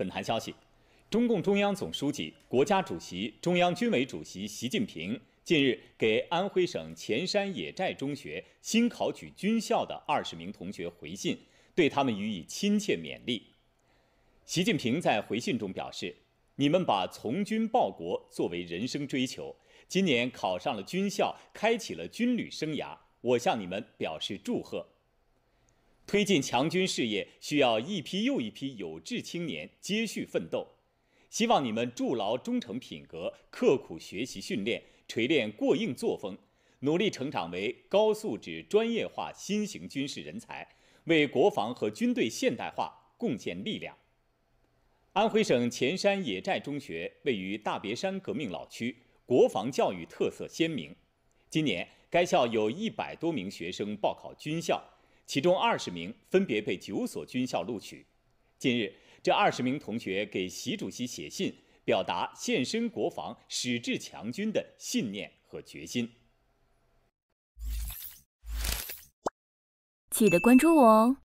本台消息，中共中央总书记、国家主席、中央军委主席习近平近日给安徽省潜山野寨中学新考取军校的二十名同学回信，对他们予以亲切勉励。习近平在回信中表示：“你们把从军报国作为人生追求，今年考上了军校，开启了军旅生涯，我向你们表示祝贺。”推进强军事业需要一批又一批有志青年接续奋斗，希望你们筑牢忠诚品格，刻苦学习训练，锤炼过硬作风，努力成长为高素质专业化新型军事人才，为国防和军队现代化贡献力量。安徽省潜山野寨中学位于大别山革命老区，国防教育特色鲜明。今年该校有一百多名学生报考军校。其中二十名分别被九所军校录取。近日，这二十名同学给习主席写信，表达献身国防、矢志强军的信念和决心。记得关注我哦。